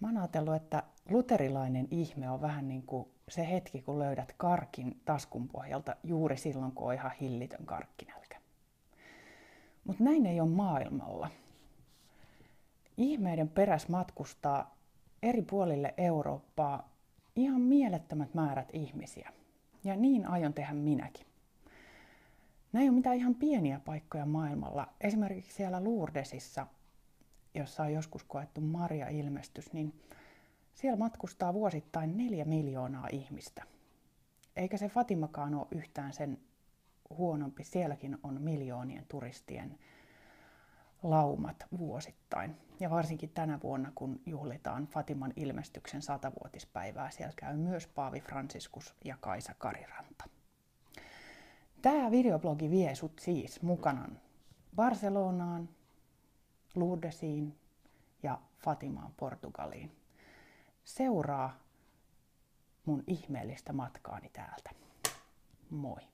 Mä oon ajatellut, että luterilainen ihme on vähän niin kuin se hetki, kun löydät karkin taskun pohjalta juuri silloin, kun on ihan hillitön karkkinälkä. Mutta näin ei ole maailmalla. Ihmeiden peräs matkustaa eri puolille Eurooppaa ihan mielettömät määrät ihmisiä. Ja niin aion tehdä minäkin. Näin on mitä ihan pieniä paikkoja maailmalla. Esimerkiksi siellä Lourdesissa jossa on joskus koettu maria ilmestys niin siellä matkustaa vuosittain neljä miljoonaa ihmistä. Eikä se Fatimakaan ole yhtään sen huonompi. Sielläkin on miljoonien turistien laumat vuosittain. Ja varsinkin tänä vuonna, kun juhlitaan Fatiman ilmestyksen satavuotispäivää, siellä käy myös Paavi Franciscus ja Kaisa Kariranta. Tämä videoblogi vie sut siis mukanaan Barcelonaan, Lourdesiin ja Fatimaan Portugaliin. Seuraa mun ihmeellistä matkaani täältä. Moi!